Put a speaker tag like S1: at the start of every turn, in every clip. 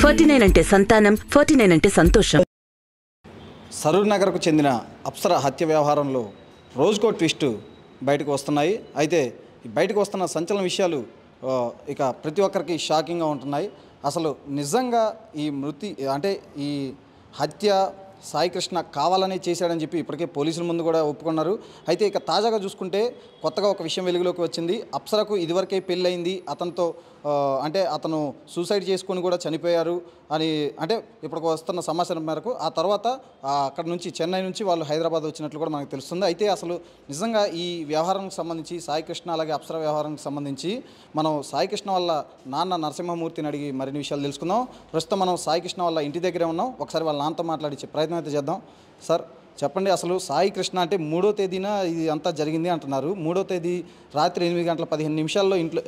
S1: Forty nine అంటే సంతానం forty nine అంటే సంతోషం సరూర్ నగర్కు చెందిన అప్సర హత్య వ్యవహారంలో రోజుకో ట్విస్ట్ బయటకు వస్తున్నాయి అయితే బయటకు వస్తున్న సంచలన విషయాలు ఇక ప్రతి ఒక్కరికి షాకింగ్గా ఉంటున్నాయి అసలు నిజంగా ఈ మృతి అంటే ఈ హత్య సాయి కృష్ణ కావాలని చేశాడని చెప్పి ఇప్పటికే పోలీసుల ముందు కూడా ఒప్పుకున్నారు అయితే ఇక తాజాగా చూసుకుంటే కొత్తగా ఒక విషయం వెలుగులోకి వచ్చింది అప్సరకు ఇదివరకే పెళ్ళయింది అతనితో అంటే అతను సూసైడ్ చేసుకొని కూడా చనిపోయారు అని అంటే ఇప్పుడు వస్తున్న సమాచారం మేరకు ఆ తర్వాత అక్కడ నుంచి చెన్నై నుంచి వాళ్ళు హైదరాబాద్ వచ్చినట్లు కూడా మనకు తెలుస్తుంది అయితే అసలు నిజంగా ఈ వ్యవహారానికి సంబంధించి సాయి కృష్ణ అలాగే అప్సర వ్యవహారానికి సంబంధించి మనం సాయి కృష్ణ వాళ్ళ నాన్న నరసింహమూర్తిని అడిగి మరిన్ని విషయాలు తెలుసుకుందాం ప్రస్తుతం మనం సాయి కృష్ణ వాళ్ళ ఇంటి దగ్గరే ఉన్నాం ఒకసారి వాళ్ళ నాన్నతో మాట్లాడించే ప్రయత్నం అయితే చేద్దాం సార్ చెప్పండి అసలు సాయి కృష్ణ అంటే మూడో తేదీన ఇది అంతా జరిగింది అంటున్నారు మూడో తేదీ రాత్రి ఎనిమిది గంటల పదిహేను నిమిషాల్లో ఇంట్లో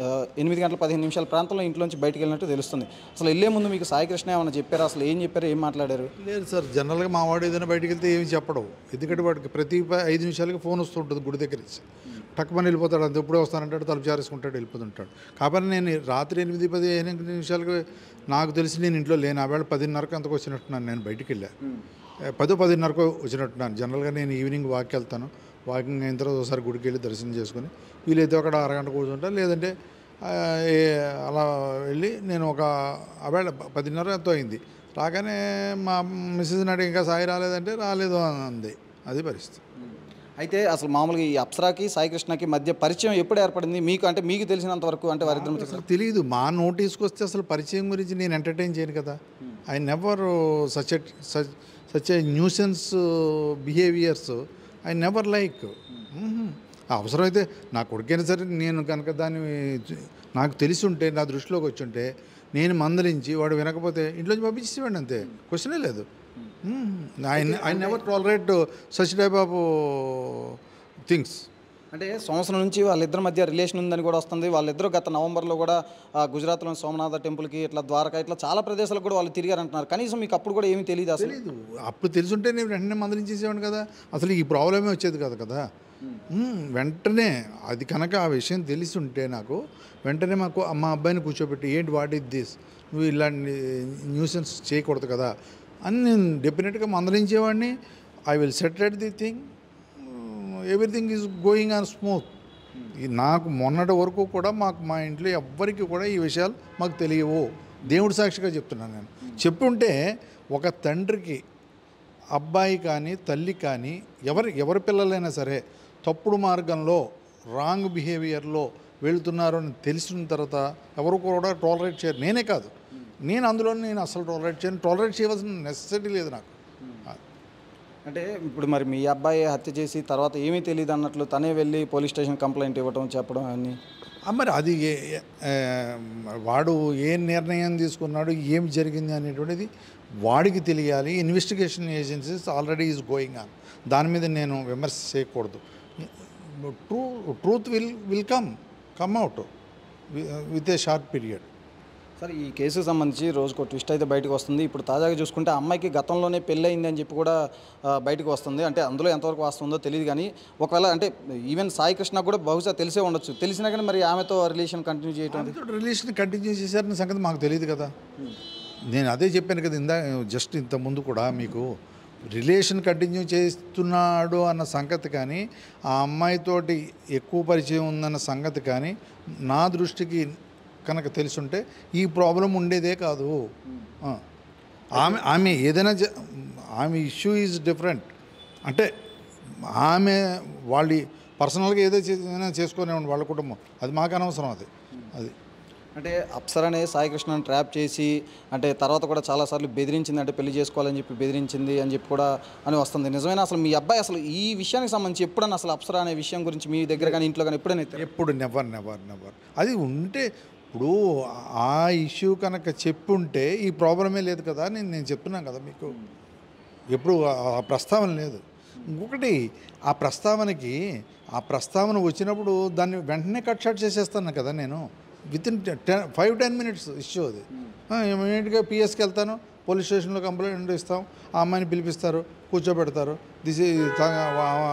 S1: ఎనిమిది గంటల పదిహేను నిమిషాల ప్రాంతంలో ఇంట్లోంచి బయటకు వెళ్ళినట్టు తెలుస్తుంది అసలు వెళ్ళే ముందు మీకు సాయి కృష్ణ ఏమైనా చెప్పారు అసలు ఏం చెప్పారు ఏం మాట్లాడారు
S2: లేదు సార్ జనరల్గా మా వాడు ఏదైనా బయటకు వెళ్తే ఏమి చెప్పడం ఎందుకంటే వాడికి ప్రతి ఐదు నిమిషాలకి ఫోన్ వస్తుంటుంది గుడి దగ్గర నుంచి పని వెళ్ళిపోతాడు అంత ఇప్పుడే వస్తానంటాడు తలుపు చేసుకుంటాడు వెళ్ళిపోతుంటాడు కాబట్టి నేను రాత్రి ఎనిమిది పది ఎనిమిది నిమిషాలకు నాకు తెలిసి నేను ఇంట్లో లేను ఆ వేళ పదిన్నరకు అంతకు వచ్చినట్టున్నాను నేను బయటికి వెళ్ళాను పదో పదిన్నరకు వచ్చినట్టున్నాను జనరల్గా నేను ఈవినింగ్ వాక్ వెళ్తాను వాకింగ్ అయిన తర్వాత ఒకసారి గుడికి వెళ్ళి దర్శనం చేసుకుని వీలైతే ఒక అరగంట కూర్చుంటా లేదంటే అలా వెళ్ళి నేను ఒక అవేళ పదిన్నర ఎంతో అయింది రాగానే మా మిస్సెస్ నాడు ఇంకా సాయి రాలేదంటే రాలేదు అంది అది పరిస్థితి
S1: అయితే అసలు మామూలుగా ఈ అప్సరాకి సాయికృష్ణకి మధ్య పరిచయం ఎప్పుడు ఏర్పడింది మీకు అంటే మీకు తెలిసినంత వరకు అంటే వారి తెలియదు మా నోటీస్కి
S2: వస్తే అసలు పరిచయం గురించి నేను ఎంటర్టైన్ చేయను కదా I never such such such nuisance behaviours I never like అవసరమైతే నా కొడుకైనా సరే నేను కనుక దాన్ని నాకు తెలిసి ఉంటే నా దృష్టిలోకి వచ్చి ఉంటే నేను మందలించి వాడు వినకపోతే ఇంట్లోంచి పంపించేసేవాడిని అంతే క్వశ్చనే లేదు I I
S1: never tolerate such type of things అంటే సంవత్సరం నుంచి వాళ్ళిద్దరి మధ్య రిలేషన్ ఉందని కూడా వస్తుంది వాళ్ళిద్దరూ గత నవంబర్లో కూడా గుజరాత్లోని సోమనాథ టెంపుల్కి ఇట్లా ద్వారకా ఇట్లా చాలా ప్రదేశాలకు కూడా వాళ్ళు తిరిగారంటున్నారు కనీసం మీకు అప్పుడు కూడా ఏమీ తెలియదు అసలు
S2: అప్పుడు తెలుసుంటే నేను వెంటనే మందలించేసేవాడిని కదా అసలు ఈ ప్రాబ్లమే వచ్చేది కదా కదా వెంటనే అది కనుక ఆ విషయం తెలిసి ఉంటే నాకు వెంటనే మాకు మా అబ్బాయిని కూర్చోబెట్టి ఏంటి వాట్ ఇస్ దిస్ నువ్వు ఇలాంటి న్యూసెన్స్ చేయకూడదు కదా అని నేను డెఫినెట్గా మందలించేవాడిని I will settle the thing everything is going on smooth నాకు మొన్నటి వరకు కూడా మాకు మా ఇంట్లో ఎవ్వరికి కూడా ఈ విషయాలు మాకు తెలియవు దేవుడి సాక్షిగా చెప్తున్నాను నేను చెప్పుంటే ఒక తండ్రికి అబ్బాయి కానీ తల్లి కానీ ఎవరి ఎవరి పిల్లలైనా సరే తప్పుడు మార్గంలో రాంగ్ బిహేవియర్లో వెళుతున్నారు అని తెలిసిన తర్వాత ఎవరు కూడా టాలరేట్ చేయరు నేనే కాదు నేను అందులో నేను అసలు టాలరేట్ చేయను టాలరేట్ చేయవలసిన నెసెసిటీ లేదు నాకు
S1: అంటే ఇప్పుడు మరి మీ అబ్బాయి హత్య చేసి తర్వాత ఏమీ తెలియదు అన్నట్లు తనే వెళ్ళి పోలీస్ స్టేషన్ కంప్లైంట్ ఇవ్వటం చెప్పడం అని మరి అది వాడు
S2: ఏ నిర్ణయం తీసుకున్నాడు ఏం జరిగింది అనేటువంటిది వాడికి తెలియాలి investigation agencies already is going on దాని మీద నేను విమర్శ చేయకూడదు true
S1: truth will will come come out with a short period sir ఈ కేసుకు సంబంధించి రోజుకు ట్విస్ట్ అయితే బయటకు వస్తుంది ఇప్పుడు తాజాగా చూసుకుంటే అమ్మాయికి గతంలోనే పెళ్ళి అయింది అని చెప్పి కూడా బయటకు వస్తుంది అంటే అందులో ఎంతవరకు వస్తుందో తెలియదు కానీ ఒకవేళ అంటే ఈవెన్ సాయి కృష్ణ కూడా బహుశా తెలిసే ఉండొచ్చు తెలిసినా కానీ మరి ఆమెతో రిలేషన్ కంటిన్యూ చేయటం రిలేషన్ కంటిన్యూ చేశారన్న
S2: సంగతి మాకు తెలియదు కదా నేను అదే చెప్పాను కదా ఇందా జస్ట్ ఇంత ముందు కూడా మీకు రిలేషన్ కంటిన్యూ చేస్తున్నాడు అన్న సంగతి కానీ ఆ అమ్మాయితోటి ఎక్కువ పరిచయం ఉందన్న సంగతి కానీ నా దృష్టికి కనుక తెలుసుంటే ఈ ప్రాబ్లం ఉండేదే కాదు ఆమె ఆమె ఏదైనా ఆమె ఇష్యూ ఈజ్ డిఫరెంట్ అంటే ఆమె వాళ్ళ పర్సనల్గా ఏదైనా చేసుకోనివ్వండి వాళ్ళ కుటుంబం అది మాకు అనవసరం అది అది
S1: అంటే అప్సరనే సాయికృష్ణను ట్రాప్ చేసి అంటే తర్వాత కూడా చాలాసార్లు బెదిరించింది అంటే పెళ్లి చేసుకోవాలని చెప్పి బెదిరించింది అని చెప్పి కూడా అని వస్తుంది నిజమైన అసలు మీ అబ్బాయి అసలు ఈ విషయానికి సంబంధించి ఎప్పుడన్నా అసలు అప్సర అనే విషయం గురించి మీ దగ్గర కానీ ఇంట్లో కానీ ఎప్పుడైనా ఎప్పుడు నెవర్ నెవర్ నెవర్ అది
S2: ఉంటే ఇప్పుడు ఆ ఇష్యూ కనుక చెప్పుంటే ఈ ప్రాబ్లమే లేదు కదా నేను నేను చెప్తున్నాను కదా మీకు ఎప్పుడు ఆ ప్రస్తావన లేదు ఇంకొకటి ఆ ప్రస్తావనకి ఆ ప్రస్తావన వచ్చినప్పుడు దాన్ని వెంటనే కట్ షాట్ చేసేస్తాను కదా నేను within ten five ten minutes issue అది ఇమీడియట్గా పిఎస్కి వెళ్తాను పోలీస్ స్టేషన్లో కంప్లైంట్ ఇస్తాం ఆ అమ్మాయిని పిలిపిస్తారు కూర్చోబెడతారు దిస్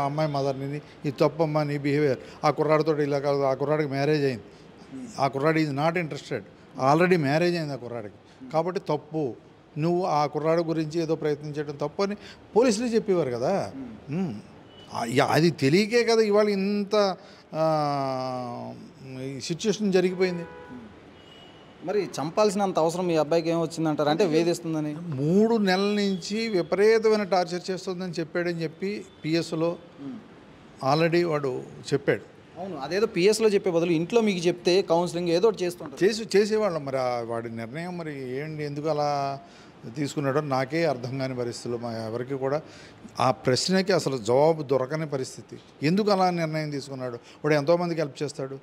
S2: అమ్మాయి మదర్ని ఈ తప్పమ్మ నీ బిహేవియర్ ఆ కుర్రాడితో ఇలా కాదు ఆ కుర్రాడికి మ్యారేజ్ అయింది ఆ కుర్రాడు is not interested already marriage అయింది ఆ కుర్రాడికి కాబట్టి తప్పు నువ్వు ఆ కుర్రాడు గురించి ఏదో ప్రయత్నించడం తప్పు అని పోలీసులు చెప్పేవారు కదా అది తెలియకే కదా ఇవాళ ఇంత
S1: సిచ్యుయేషన్ జరిగిపోయింది మరి చంపాల్సినంత అవసరం ఈ అబ్బాయికి ఏమొచ్చిందంటారు అంటే వేధిస్తుందని మూడు నెలల నుంచి విపరీతమైన
S2: టార్చర్ చేస్తుందని చెప్పాడని చెప్పి పిఎస్లో ఆల్రెడీ వాడు చెప్పాడు
S1: అవును అదేదో పిఎస్లో చెప్పే బదులు ఇంట్లో మీకు చెప్తే కౌన్సిలింగ్ ఏదో చేస్తుంటారు చేసి చేసేవాళ్ళం మరి
S2: వాడి నిర్ణయం మరి ఏంటి ఎందుకు అలా తీసుకున్నాడో నాకే అర్థం కాని పరిస్థితులు మా ఎవరికి కూడా ఆ ప్రశ్నకి అసలు జవాబు దొరకని పరిస్థితి ఎందుకు అలా నిర్ణయం తీసుకున్నాడు వాడు ఎంతోమందికి హెల్ప్ చేస్తాడు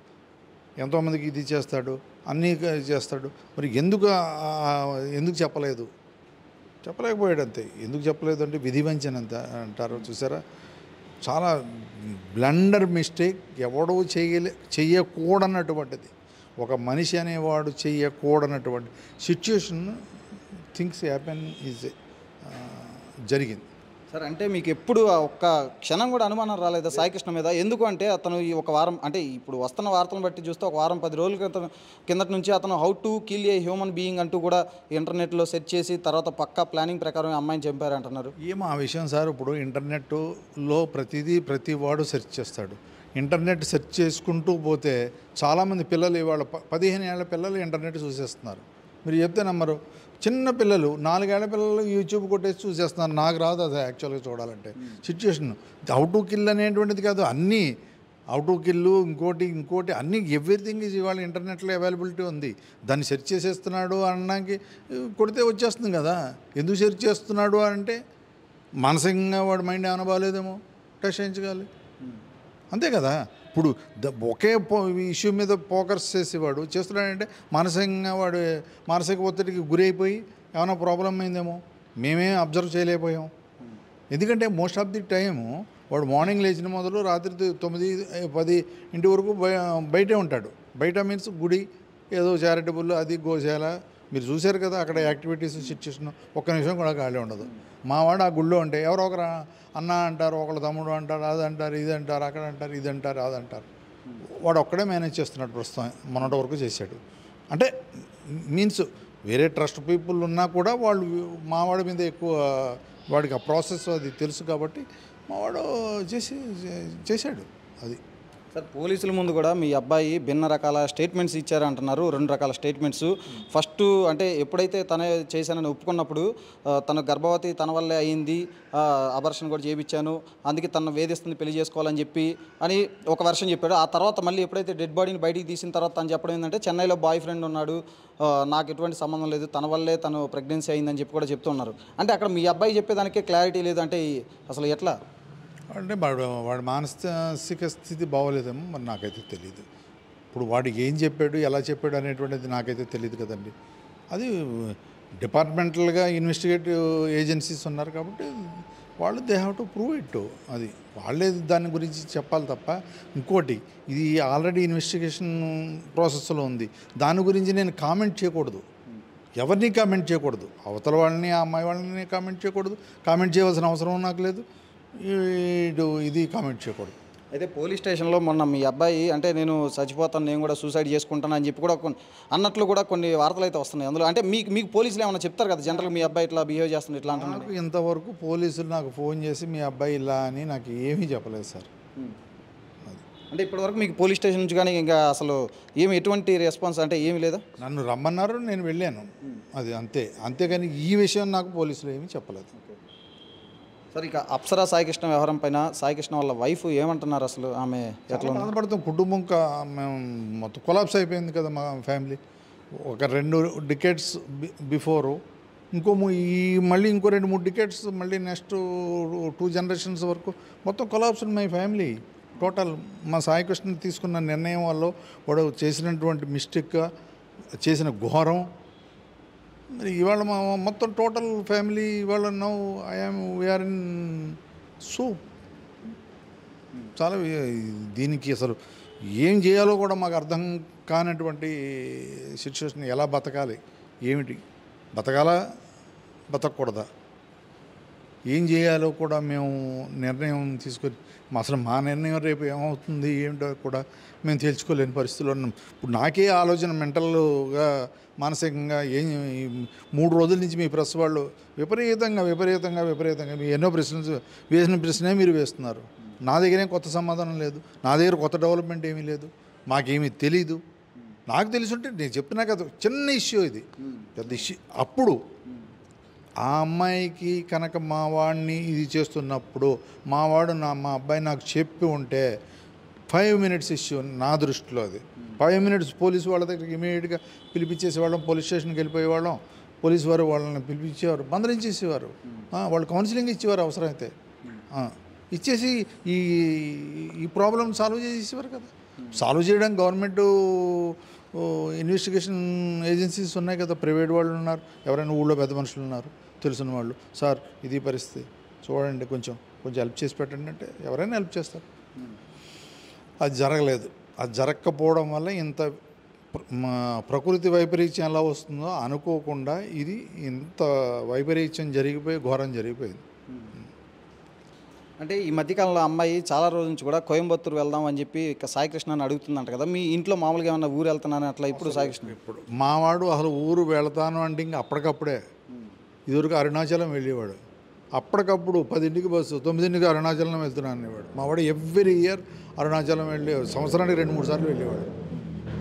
S2: ఎంతోమందికి ఇది చేస్తాడు అన్నీ చేస్తాడు మరి ఎందుకు ఎందుకు చెప్పలేదు చెప్పలేకపోయాడు అంతే ఎందుకు చెప్పలేదు అంటే విధి అంటారు చూసారా చాలా బ్లండర్ మిస్టేక్ ఎవడో చేయలే చెయ్యకూడనటువంటిది ఒక మనిషి అనేవాడు చెయ్యకూడనటువంటి సిచ్యుయేషన్ థింగ్స్ హ్యాపెన్ ఈజ్
S1: జరిగింది సార్ అంటే మీకు ఎప్పుడు ఆ ఒక్క క్షణం కూడా అనుమానం రాలేదా సాయికృష్ణ మీద ఎందుకు అంటే అతను ఈ ఒక వారం అంటే ఇప్పుడు వస్తున్న వార్తలను బట్టి చూస్తే ఒక వారం పది రోజుల క్రితం కిందటి నుంచి అతను how to kill a human being అంటూ కూడా ఇంటర్నెట్లో సెర్చ్ చేసి తర్వాత పక్కా ప్లానింగ్ ప్రకారం అమ్మాయిని చంపారు అంటున్నారు ఏమో ఆ
S2: విషయం సార్ ఇప్పుడు ఇంటర్నెట్లో ప్రతిదీ ప్రతి వాడు సెర్చ్ చేస్తాడు ఇంటర్నెట్ సెర్చ్ చేసుకుంటూ పోతే చాలామంది పిల్లలు ఇవాళ పదిహేను ఏళ్ళ పిల్లలు ఇంటర్నెట్ చూసేస్తున్నారు మీరు చెప్తే నమ్మరు చిన్న పిల్లలు నాలుగేళ్ల పిల్లలు యూట్యూబ్ కొట్టేసి చూసేస్తున్నారు నాకు రాదు అది యాక్చువల్గా చూడాలంటే సిచ్యుయేషన్ హౌ టు కిల్ అనేటువంటిది కాదు అన్నీ అవుట్ కిల్లు ఇంకోటి ఇంకోటి అన్ని ఎవ్రీథింగ్ ఈజ్ ఇవాళ ఇంటర్నెట్లో అవైలబిలిటీ ఉంది దాన్ని సెర్చ్ చేసేస్తున్నాడు అనడానికి కొడితే వచ్చేస్తుంది కదా ఎందుకు సెర్చ్ చేస్తున్నాడు అంటే మానసికంగా వాడు మైండ్ ఏమైనా బాగాలేదేమో టెస్ట్ చేయించగాలి అంతే కదా ఇప్పుడు ఒకే ఇష్యూ మీద ఫోకస్ చేసేవాడు చేస్తున్నాడంటే మానసికంగా వాడు మానసిక ఒత్తిడికి గురైపోయి ఏమైనా ప్రాబ్లం అయిందేమో మేమే అబ్జర్వ్ చేయలేకపోయాం ఎందుకంటే మోస్ట్ ఆఫ్ ది టైము వాడు మార్నింగ్ లేచిన మొదలు రాత్రి తొమ్మిది పది ఇంటి వరకు బయటే ఉంటాడు బయట మీన్స్ గుడి ఏదో చారిటబుల్ అది గోశాల మీరు చూశారు కదా అక్కడ యాక్టివిటీస్ సిచ్యుయేషన్ ఒక్క నిమిషం కూడా ఖాళీ ఉండదు మా వాడు ఆ గుళ్ళో ఉంటే ఎవరో ఒకరు అన్న అంటారు ఒకళ్ళు తమ్ముడు అంటారు అది అంటారు ఇది అంటారు అక్కడ అంటారు ఇది అంటారు అది అంటారు వాడు ఒక్కడే మేనేజ్ చేస్తున్నాడు ప్రస్తుతం మొన్నటి వరకు చేశాడు అంటే మీన్స్ వేరే ట్రస్ట్ పీపుల్ ఉన్నా కూడా వాళ్ళు మావాడి మీద ఎక్కువ వాడికి ఆ ప్రాసెస్ అది తెలుసు కాబట్టి మావాడు చేసి చేశాడు అది
S1: సార్ పోలీసుల ముందు కూడా మీ అబ్బాయి భిన్న రకాల స్టేట్మెంట్స్ ఇచ్చారంటున్నారు రెండు రకాల స్టేట్మెంట్స్ ఫస్ట్ అంటే ఎప్పుడైతే తనే చేశానని ఒప్పుకున్నప్పుడు తన గర్భవతి తన వల్లే అయింది అబర్షన్ కూడా చేయించాను అందుకే తను వేధిస్తుంది పెళ్లి చేసుకోవాలని చెప్పి అని ఒక వర్షం చెప్పాడు ఆ తర్వాత మళ్ళీ ఎప్పుడైతే డెడ్ బాడీని బయటికి తీసిన తర్వాత తను చెప్పడం ఏంటంటే చెన్నైలో బాయ్ ఫ్రెండ్ ఉన్నాడు నాకు ఎటువంటి సంబంధం లేదు తన వల్లే తను ప్రెగ్నెన్సీ అయిందని చెప్పి కూడా చెప్తున్నారు అంటే అక్కడ మీ అబ్బాయి చెప్పేదానికే క్లారిటీ లేదు అంటే అసలు ఎట్లా
S2: అంటే వాడు వాడి మానసిక స్థితి బాగోలేదేమో మరి నాకైతే తెలియదు ఇప్పుడు వాడు ఏం చెప్పాడు ఎలా చెప్పాడు అనేటువంటిది నాకైతే తెలియదు కదండి అది డిపార్ట్మెంటల్గా ఇన్వెస్టిగేటివ్ ఏజెన్సీస్ ఉన్నారు కాబట్టి వాళ్ళు they have to prove it అది వాళ్ళే దాని గురించి చెప్పాలి తప్ప ఇంకోటి ఇది ఆల్రెడీ ఇన్వెస్టిగేషన్ ప్రాసెస్లో ఉంది దాని గురించి నేను కామెంట్ చేయకూడదు ఎవరిని కామెంట్ చేయకూడదు అవతల వాళ్ళని ఆ అమ్మాయి వాళ్ళని కామెంట్ చేయకూడదు కామెంట్ చేయవలసిన అవసరం నాకు లేదు వీడు ఇది కామెంట్ చేయకూడదు
S1: అయితే పోలీస్ స్టేషన్లో మొన్న మీ అబ్బాయి అంటే నేను చచ్చిపోతాను నేను కూడా సూసైడ్ చేసుకుంటాను అని చెప్పి కూడా అన్నట్లు కూడా కొన్ని వార్తలు అయితే వస్తున్నాయి అందులో అంటే మీకు మీకు పోలీసులు ఏమైనా చెప్తారు కదా జనరల్ మీ అబ్బాయి ఇట్లా బిహేవ్ చేస్తుంది ఇట్లా అంటున్నారు
S2: ఇంతవరకు పోలీసులు నాకు ఫోన్ చేసి మీ అబ్బాయి ఇలా అని నాకు ఏమీ చెప్పలేదు సార్
S1: అంటే ఇప్పటివరకు మీకు పోలీస్ స్టేషన్ నుంచి కానీ ఇంకా అసలు ఏమి ఎటువంటి రెస్పాన్స్ అంటే ఏమి లేదా నన్ను రమ్మన్నారు నేను వెళ్ళాను అది అంతే
S2: అంతేగాని ఈ విషయం నాకు పోలీసులు ఏమీ చెప్పలేదు
S1: సార్ ఇక అప్సరా సాయికృష్ణ వ్యవహారం పైన సాయికృష్ణ వాళ్ళ వైఫ్ ఏమంటున్నారు అసలు ఆమె ఎట్లా
S2: బాధపడుతాం కుటుంబం మేము మొత్తం కొలాబ్స్ అయిపోయింది కదా మా ఫ్యామిలీ ఒక రెండు డికెట్స్ బిఫోరు ఇంకో ఈ మళ్ళీ ఇంకో రెండు మూడు డికెట్స్ మళ్ళీ నెక్స్ట్ టూ జనరేషన్స్ వరకు మొత్తం కొలాబ్స్ మై ఫ్యామిలీ టోటల్ మా సాయికృష్ణ తీసుకున్న నిర్ణయం వల్ల వాడు చేసినటువంటి మిస్టేక్ చేసిన ఘోరం మరి ఇవాళ మా మొత్తం టోటల్ ఫ్యామిలీ ఇవాళ now I'm we are in soup చాలా దీనికి అసలు ఏం చేయాలో కూడా మాకు అర్థం కానటువంటి సిచ్యువేషన్ ఎలా బతకాలి ఏమిటి బతకాలా బతకూడదా ఏం చేయాలో కూడా మేము నిర్ణయం తీసుకొని అసలు మా నిర్ణయం రేపు ఏమవుతుంది ఏమిటో కూడా మేము తెలుసుకోలేని పరిస్థితుల్లో ఉన్నాం ఇప్పుడు నాకే ఆలోచన మెంటల్గా మానసికంగా ఏం మూడు రోజుల నుంచి మీ ప్రెస్ వాళ్ళు విపరీతంగా విపరీతంగా విపరీతంగా మీ ఎన్నో ప్రశ్నలు వేసిన ప్రశ్నే మీరు వేస్తున్నారు నా దగ్గరేం కొత్త సమాధానం లేదు నా దగ్గర కొత్త డెవలప్మెంట్ ఏమీ లేదు మాకేమీ తెలీదు నాకు తెలిసి ఉంటే నేను చెప్పినా కదా చిన్న ఇష్యూ ఇది పెద్ద ఇష్యూ అప్పుడు ఆ అమ్మాయికి కనుక మా వాడిని ఇది చేస్తున్నప్పుడు మా వాడు నా మా అబ్బాయి నాకు చెప్పి ఉంటే ఫైవ్ మినిట్స్ ఇష్యూ నా దృష్టిలో అది ఫైవ్ మినిట్స్ పోలీసు వాళ్ళ దగ్గరికి ఇమీడియట్గా పిలిపించేసేవాళ్ళం పోలీస్ స్టేషన్కి వెళ్ళిపోయేవాళ్ళం పోలీసు వారు వాళ్ళని పిలిపించేవారు బందరించేసేవారు hmm. వాళ్ళు కౌన్సిలింగ్ ఇచ్చేవారు అవసరమైతే hmm. ఇచ్చేసి ఈ ఈ ప్రాబ్లం సాల్వ్ చేసేవారు కదా hmm. సాల్వ్ చేయడం గవర్నమెంటు ఇన్వెస్టిగేషన్ ఏజెన్సీస్ ఉన్నాయి కదా ప్రైవేట్ వాళ్ళు ఉన్నారు ఎవరైనా ఊళ్ళో పెద్ద మనుషులు ఉన్నారు తెలిసిన వాళ్ళు సార్ ఇది పరిస్థితి చూడండి కొంచెం కొంచెం హెల్ప్ చేసి పెట్టండి అంటే ఎవరైనా హెల్ప్ చేస్తారు hmm. అది జరగలేదు అది జరగకపోవడం వల్ల ఇంత ప్రకృతి వైపరీత్యం ఎలా వస్తుందో అనుకోకుండా ఇది ఇంత వైపరీత్యం జరిగిపోయి ఘోరం జరిగిపోయింది hmm.
S1: అంటే ఈ మధ్యకాలంలో అమ్మాయి చాలా రోజు నుంచి కూడా కోయంబత్తూరు వెళ్దాం అని చెప్పి సాయికృష్ణ అని అడుగుతుందంట కదా మీ ఇంట్లో మామూలుగా ఏమన్నా ఊరు వెళ్తున్నాను అట్లా ఇప్పుడు సాయికృష్ణ ఇప్పుడు
S2: మావాడు అసలు ఊరు వెళ్తాను అంటే ఇంకా అప్పటికప్పుడే ఇదివరకు అరుణాచలం వెళ్ళేవాడు అప్పటికప్పుడు పదింటికి బస్సు తొమ్మిదింటికి అరుణాచలం వెళ్తున్నాను అనేవాడు మావాడు ఎవ్రీ ఇయర్ అరుణాచలం వెళ్ళే సంవత్సరానికి రెండు మూడు సార్లు వెళ్ళేవాడు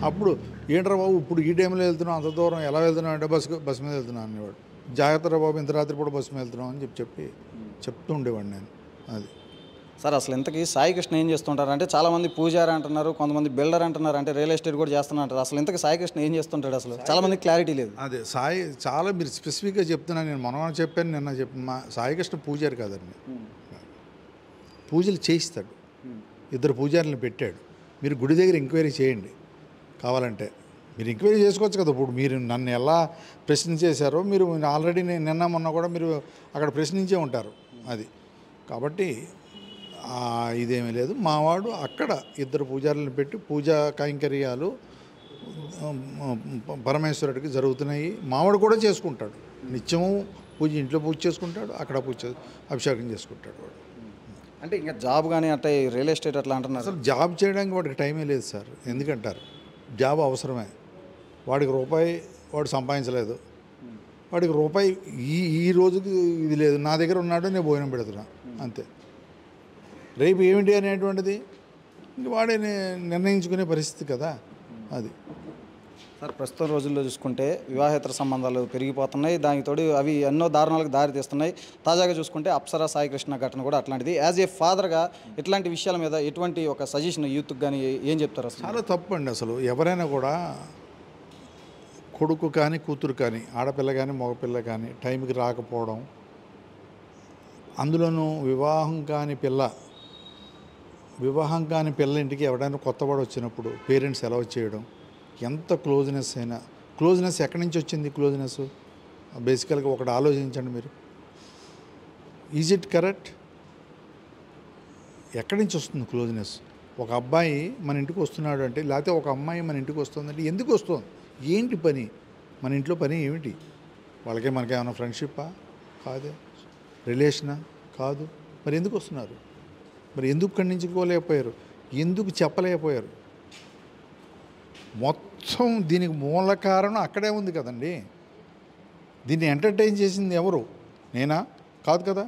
S2: అప్పుడు ఏంట్రా బాబు ఇప్పుడు ఈ టైంలో వెళ్తున్నాం అంత దూరం ఎలా వెళ్తున్నావు అంటే బస్సు బస్సు మీద వెళ్తున్నాను అనేవాడు జాగ్రత్త బాబు ఇంత రాత్రి కూడా బస్సు మీద వెళ్తున్నాం అని చెప్పి చెప్పి చెప్తూ ఉండేవాడు నేను
S1: అది సార్ అసలు ఇంతకీ సాయి కృష్ణ ఏం చేస్తుంటారు అంటే చాలామంది పూజారి అంటున్నారు కొంతమంది బిల్డర్ అంటున్నారు అంటే రియల్ ఎస్టేట్ కూడా చేస్తున్నారు అసలు ఇంతకీ సాయి కృష్ణ ఏం చేస్తుంటాడు అసలు చాలామంది క్లారిటీ లేదు
S2: అదే సాయి చాలా మీరు స్పెసిఫిక్గా చెప్తున్నాను నేను మనం చెప్పాను నిన్న చెప్ప మా సాయి కృష్ణ పూజారి కాదండి పూజలు చేయిస్తాడు ఇద్దరు పూజారులను పెట్టాడు మీరు గుడి దగ్గర ఎంక్వైరీ చేయండి కావాలంటే మీరు ఎంక్వైరీ చేసుకోవచ్చు కదా ఇప్పుడు మీరు నన్ను ఎలా ప్రశ్నించేశారో మీరు ఆల్రెడీ నిన్న మొన్న కూడా మీరు అక్కడ ప్రశ్నించే ఉంటారు అది కాబట్టి ఇదేమీ లేదు మావాడు అక్కడ ఇద్దరు పూజారులను పెట్టి పూజా కైంకర్యాలు పరమేశ్వరుడికి జరుగుతున్నాయి మావాడు కూడా చేసుకుంటాడు నిత్యము పూజ ఇంట్లో పూజ చేసుకుంటాడు అక్కడ పూజ అభిషేకం చేసుకుంటాడు వాడు అంటే ఇంకా జాబ్ కానీ అంటే రియల్
S1: ఎస్టేట్ అట్లా అంటున్నారు
S2: అసలు జాబ్ చేయడానికి వాడికి టైమే లేదు సార్ ఎందుకంటారు జాబ్ అవసరమే వాడికి రూపాయి వాడు సంపాదించలేదు వాడికి రూపాయి ఈ ఈ రోజుకి ఇది లేదు నా దగ్గర ఉన్నాడు నేను భోజనం పెడుతున్నా అంతే రేపు ఏమిటి అనేటువంటిది ఇంక వాడే నిర్ణయించుకునే పరిస్థితి కదా
S1: అది సార్ ప్రస్తుత రోజుల్లో చూసుకుంటే వివాహేతర సంబంధాలు పెరిగిపోతున్నాయి దానికి తోడు అవి ఎన్నో దారుణాలకు దారి తీస్తున్నాయి తాజాగా చూసుకుంటే అప్సరా సాయికృష్ణ ఘటన కూడా అట్లాంటిది యాజ్ ఏ ఫాదర్గా ఇట్లాంటి విషయాల మీద ఎటువంటి ఒక సజెషన్ యూత్కి కానీ ఏం చెప్తారు చాలా తప్పు అండి అసలు
S2: ఎవరైనా కూడా కొడుకు కానీ కూతురు కానీ ఆడపిల్ల కానీ మగపిల్ల కానీ టైంకి రాకపోవడం అందులోనూ వివాహం కాని పిల్ల వివాహం కాని పిల్ల ఇంటికి ఎవడైనా కొత్తవాడు వచ్చినప్పుడు పేరెంట్స్ ఎలా చేయడం ఎంత క్లోజ్నెస్ అయినా క్లోజ్నెస్ ఎక్కడి నుంచి వచ్చింది క్లోజ్నెస్ బేసికల్గా ఒకటి ఆలోచించండి మీరు ఈజ్ ఇట్ కరెక్ట్ ఎక్కడి నుంచి వస్తుంది క్లోజ్నెస్ ఒక అబ్బాయి మన ఇంటికి వస్తున్నాడు అంటే లేకపోతే ఒక అమ్మాయి మన ఇంటికి వస్తుందంటే ఎందుకు వస్తుంది ఏంటి పని మన ఇంట్లో పని ఏమిటి వాళ్ళకే మనకేమైనా ఫ్రెండ్షిప్పా కాదే రిలేషనా కాదు మరి ఎందుకు వస్తున్నారు మరి ఎందుకు ఖండించుకోలేకపోయారు ఎందుకు చెప్పలేకపోయారు మొత్తం దీనికి మూల కారణం అక్కడే ఉంది కదండి దీన్ని ఎంటర్టైన్ చేసింది ఎవరు నేనా కాదు కదా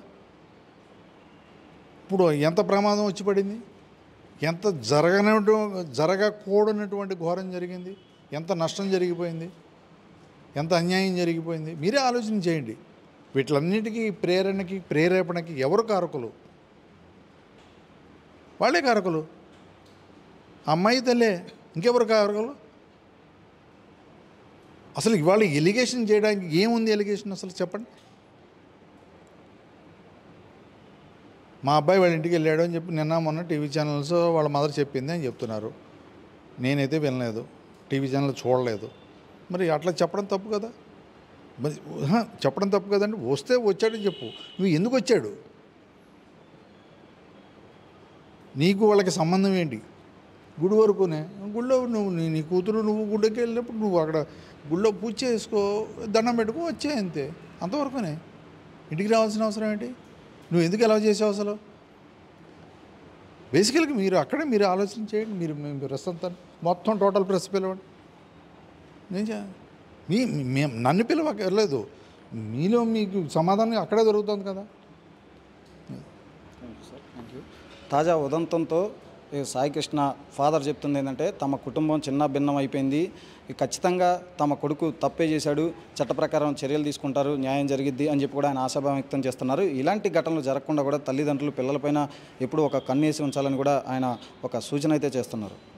S2: ఇప్పుడు ఎంత ప్రమాదం వచ్చి పడింది ఎంత జరగన జరగకూడనటువంటి ఘోరం జరిగింది ఎంత నష్టం జరిగిపోయింది ఎంత అన్యాయం జరిగిపోయింది మీరే ఆలోచన చేయండి వీటిలన్నిటికీ ప్రేరణకి ప్రేరేపణకి ఎవరు కారకులు వాళ్ళే కారకులు అమ్మాయి తల్లే ఇంకెవరు కారకులు అసలు ఇవాళ ఎలిగేషన్ చేయడానికి ఏముంది ఎలిగేషన్ అసలు చెప్పండి మా అబ్బాయి వాళ్ళ ఇంటికి వెళ్ళాడు అని చెప్పి నిన్న మొన్న టీవీ ఛానల్స్ వాళ్ళ మదర్ చెప్పింది అని చెప్తున్నారు నేనైతే వినలేదు టీవీ ఛానల్ చూడలేదు మరి అట్లా చెప్పడం తప్పు కదా మరి చెప్పడం తప్పు కదండి వస్తే వచ్చాడని చెప్పు నువ్వు ఎందుకు వచ్చాడు నీకు వాళ్ళకి సంబంధం ఏంటి గుడి వరకునే గుళ్ళో నువ్వు నీ కూతురు నువ్వు గుడికి వెళ్ళినప్పుడు నువ్వు అక్కడ గుళ్ళో పూజ చేసుకో దండం పెట్టుకో వచ్చే అంతే అంతవరకునే ఇంటికి రావాల్సిన అవసరం ఏంటి నువ్వు ఎందుకు ఎలా చేసావు అసలు బేసికల్గా మీరు అక్కడే మీరు ఆలోచన చేయండి మీరు మేము ప్రస్తుతం మొత్తం టోటల్ ప్రెస్ పిలవండి నేను మీ మేము
S1: నన్ను పిలవలేదు మీలో మీకు సమాధానం అక్కడే దొరుకుతుంది కదా తాజా ఉదంతంతో సాయికృష్ణ ఫాదర్ చెప్తుంది ఏంటంటే తమ కుటుంబం చిన్న భిన్నం అయిపోయింది ఖచ్చితంగా తమ కొడుకు తప్పే చేశాడు చట్ట ప్రకారం చర్యలు తీసుకుంటారు న్యాయం జరిగిద్ది అని చెప్పి కూడా ఆయన ఆశాభావం వ్యక్తం చేస్తున్నారు ఇలాంటి ఘటనలు జరగకుండా కూడా తల్లిదండ్రులు పిల్లలపైన ఎప్పుడూ ఒక కన్నేసి ఉంచాలని కూడా ఆయన ఒక సూచన అయితే చేస్తున్నారు